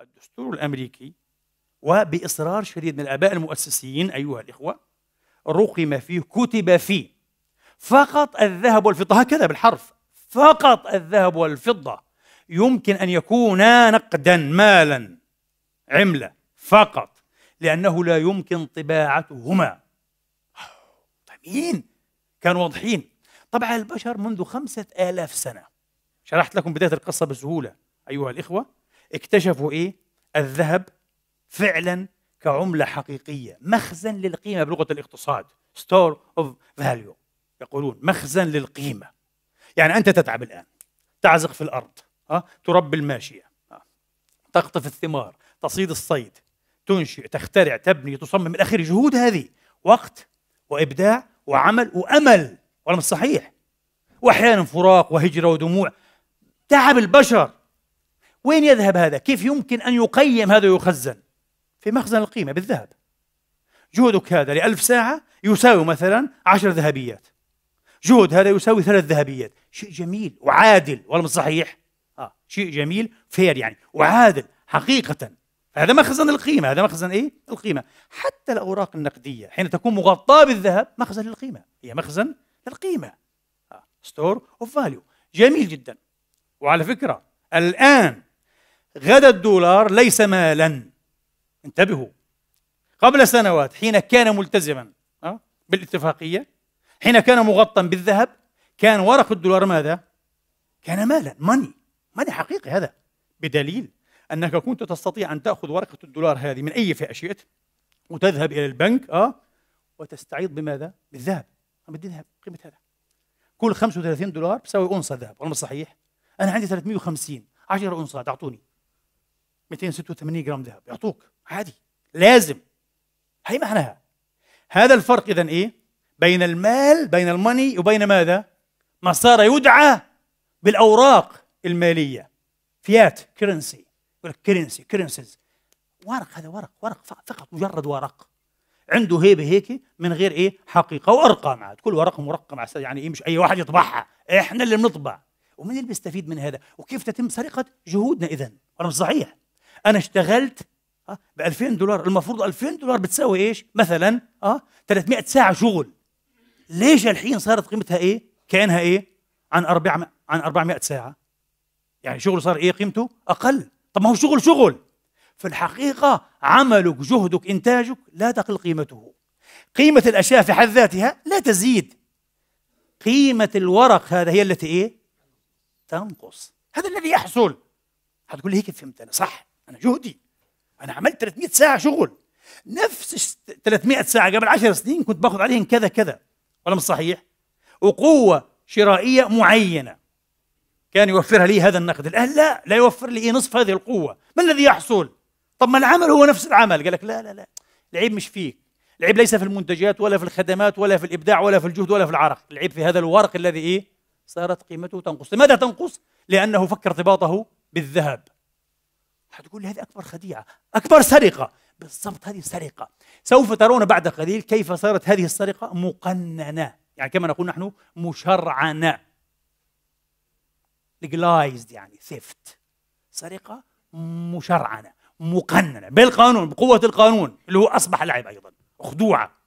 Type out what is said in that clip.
الدستور الأمريكي وبإصرار شديد من الآباء المؤسسيين أيها الإخوة رقم فيه كتب فيه فقط الذهب والفضة هكذا بالحرف فقط الذهب والفضة يمكن أن يكونا نقدا مالا عملة فقط لأنه لا يمكن طباعتهما طيب كانوا واضحين طبعا البشر منذ خمسة آلاف سنة شرحت لكم بداية القصة بسهولة أيها الإخوة اكتشفوا ايه؟ الذهب فعلا كعملة حقيقية مخزن للقيمة بلغة الاقتصاد ستور اوف فاليو يقولون مخزن للقيمة يعني أنت تتعب الآن تعزق في الأرض ها؟ تربي الماشية ها؟ تقطف الثمار تصيد الصيد تنشئ تخترع تبني تصمم الأخير جهود هذه وقت وإبداع وعمل وأمل ولا صحيح وأحيانا فراق وهجرة ودموع تعب البشر وين يذهب هذا؟ كيف يمكن أن يقيم هذا ويخزن؟ في مخزن القيمة بالذهب جهدك هذا لألف ساعة يساوي مثلا عشر ذهبيات جهد هذا يساوي ثلاث ذهبيات شيء جميل وعادل ولا مش صحيح؟ آه شيء جميل فير يعني وعادل حقيقة هذا مخزن القيمة هذا مخزن إيه؟ القيمة حتى الأوراق النقدية حين تكون مغطاة بالذهب مخزن للقيمة هي مخزن للقيمة ستور أوف فاليو جميل جدا وعلى فكرة الآن غدا الدولار ليس مالا انتبهوا قبل سنوات حين كان ملتزما بالاتفاقية حين كان مغطى بالذهب كان ورق الدولار ماذا؟ كان مالا ماني ماني حقيقي هذا بدليل أنك كنت تستطيع أن تأخذ ورقة الدولار هذه من أي فئة شئت وتذهب إلى البنك أه وتستعيض بماذا؟ بالذهب أنا بدي ذهب قيمة هذا كل 35 دولار بسوي أونصة ذهب والله صحيح أنا عندي 350 10 أونصة تعطوني 286 جرام ذهب يعطوك عادي لازم هي معناها هذا الفرق اذا ايه بين المال بين الماني وبين ماذا ما صار يدعى بالاوراق الماليه فيات كرنسي يقول لك كرنسي كرنسيز ورق هذا ورق ورق فقط مجرد ورق عنده هيبه هيك من غير ايه حقيقه وارقام عاد كل ورق مرقم يعني ايه مش اي واحد يطبعها احنا اللي بنطبع ومن اللي بيستفيد من هذا وكيف تتم سرقه جهودنا اذا ولا مش صحيح انا اشتغلت آه، ب 2000 دولار المفروض 2000 دولار بتساوي ايش مثلا اه 300 ساعه شغل ليش الحين صارت قيمتها ايه كانها ايه عن 400 عن 400 ساعه يعني شغل صار ايه قيمته اقل طب ما هو شغل شغل في الحقيقه عملك جهدك انتاجك لا تقل قيمته قيمه الاشياء في حد ذاتها لا تزيد قيمه الورق هذا هي التي ايه تنقص هذا الذي يحصل هتقول لي هيك فهمت انا صح انا جهدي انا عملت 300 ساعه شغل نفس 300 ساعه قبل 10 سنين كنت باخذ عليهم كذا كذا ولا مش صحيح وقوه شرائيه معينه كان يوفرها لي هذا النقد الان لا لا يوفر لي إيه نصف هذه القوه ما الذي يحصل طب ما العمل هو نفس العمل قال لك لا لا لا العيب مش فيك العيب ليس في المنتجات ولا في الخدمات ولا في الابداع ولا في الجهد ولا في العرق العيب في هذا الورق الذي ايه صارت قيمته تنقص لماذا تنقص لانه فك ارتباطه بالذهب هتقول لي هذه أكبر خديعة أكبر سرقة بالضبط هذه سرقة سوف ترون بعد قليل كيف صارت هذه السرقة مقننة يعني كما نقول نحن مشرعنة legalized يعني ثيفت سرقة مشرعنة مقننة بالقانون بقوة القانون اللي هو أصبح لعب أيضا خدوعة